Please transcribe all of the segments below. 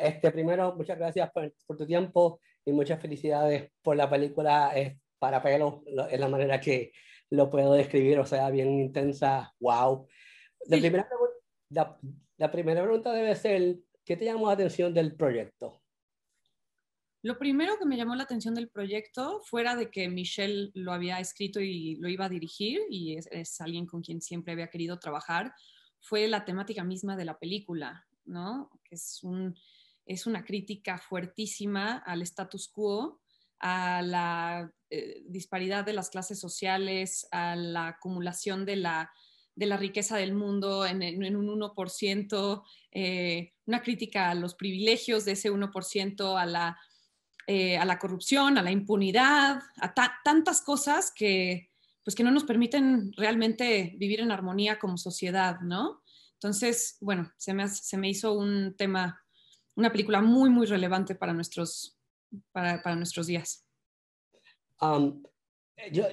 este, primero, muchas gracias por, tu tiempo y muchas felicidades por la película para pelo, en es la manera que lo puedo describir, o sea, bien intensa, wow. La, primera, pregunta debe ser, ¿qué te llamó la atención del proyecto? Lo primero que me llamó la atención del proyecto, fuera de que Michelle lo había escrito y lo iba a dirigir, y es alguien con quien siempre había querido trabajar, fue la temática misma de la película. ¿no? Que es, un, es una crítica fuertísima al status quo, a la eh, disparidad de las clases sociales, a la acumulación de la, riqueza del mundo en, un 1%, eh, una crítica a los privilegios de ese 1%, eh, a la, corrupción, a la impunidad, a tantas cosas que, pues, que no nos permiten realmente vivir en armonía como sociedad, ¿no? Entonces, bueno, se me, se me hizo un tema, una película muy, muy relevante para nuestros, para, para nuestros días. Um, yo,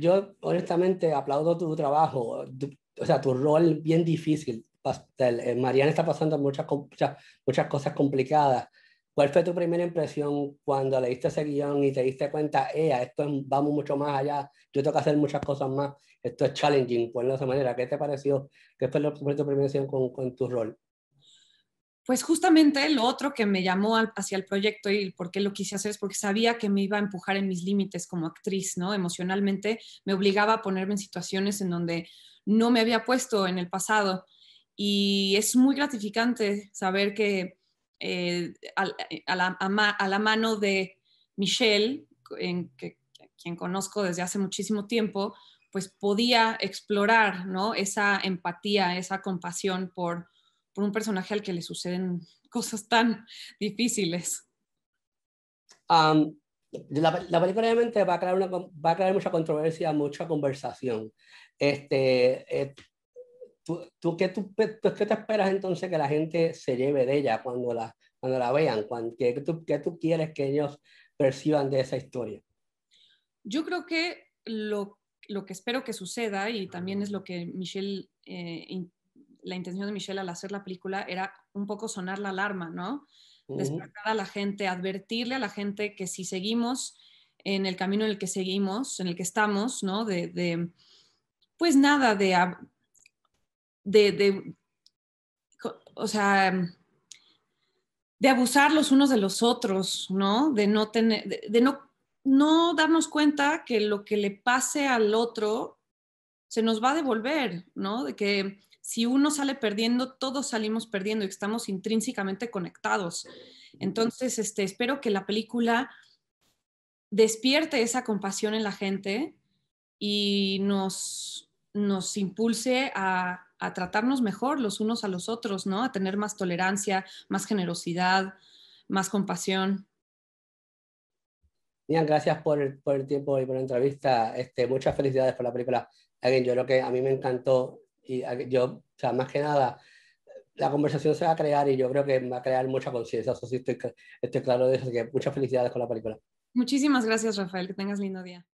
yo, honestamente aplaudo tu trabajo, o sea, tu rol bien difícil. Eh, Mariana está pasando muchas, muchas, muchas cosas complicadas ¿Cuál fue tu primera impresión cuando leíste ese guión y te diste cuenta, eh, esto vamos mucho más allá, yo tengo que hacer muchas cosas más, esto es challenging, por esa manera? ¿Qué te pareció? ¿Qué fue, tu primera impresión con, con, tu rol? Pues justamente lo otro que me llamó hacia el proyecto y por qué lo quise hacer es porque sabía que me iba a empujar en mis límites como actriz, ¿no? Emocionalmente me obligaba a ponerme en situaciones en donde no me había puesto en el pasado y es muy gratificante saber que eh, eh, a, la, la, mano de Michelle, en que, quien conozco desde hace muchísimo tiempo, pues podía explorar ¿no? esa empatía, esa compasión por, por un personaje al que le suceden cosas tan difíciles. la, película realmente va a, crear va a crear mucha controversia, mucha conversación. Este, eh, ¿Tú, tú, qué, tú, pues, ¿qué, te esperas entonces que la gente se lleve de ella cuando la, cuando la vean? ¿qué, tú, ¿Qué tú quieres que ellos perciban de esa historia? Yo creo que lo, lo que espero que suceda, y también es lo que Michelle, eh, la intención de Michelle al hacer la película, era un poco sonar la alarma, ¿no? Despertar a la gente, advertirle a la gente que si seguimos en el camino en el que seguimos, en el que estamos, ¿no? de, de pues nada, de de, o sea, de abusar los unos de los otros, ¿no? De no tener, de, no, no darnos cuenta que lo que le pase al otro se nos va a devolver, ¿no? De que si uno sale perdiendo, todos salimos perdiendo y estamos intrínsecamente conectados. Entonces, este, espero que la película despierte esa compasión en la gente y nos, nos impulse a a tratarnos mejor los unos a los otros, ¿no? A tener más tolerancia, más generosidad, más compasión. Bien, gracias por el, tiempo y por la entrevista. Este, muchas felicidades por la película. yo creo que a mí me encantó y yo, sea, más que nada, la conversación se va a crear y yo creo que va a crear mucha conciencia. Eso sí, estoy, claro de eso. Así que muchas felicidades con la película. Muchísimas gracias, Rafael. Que tengas lindo día.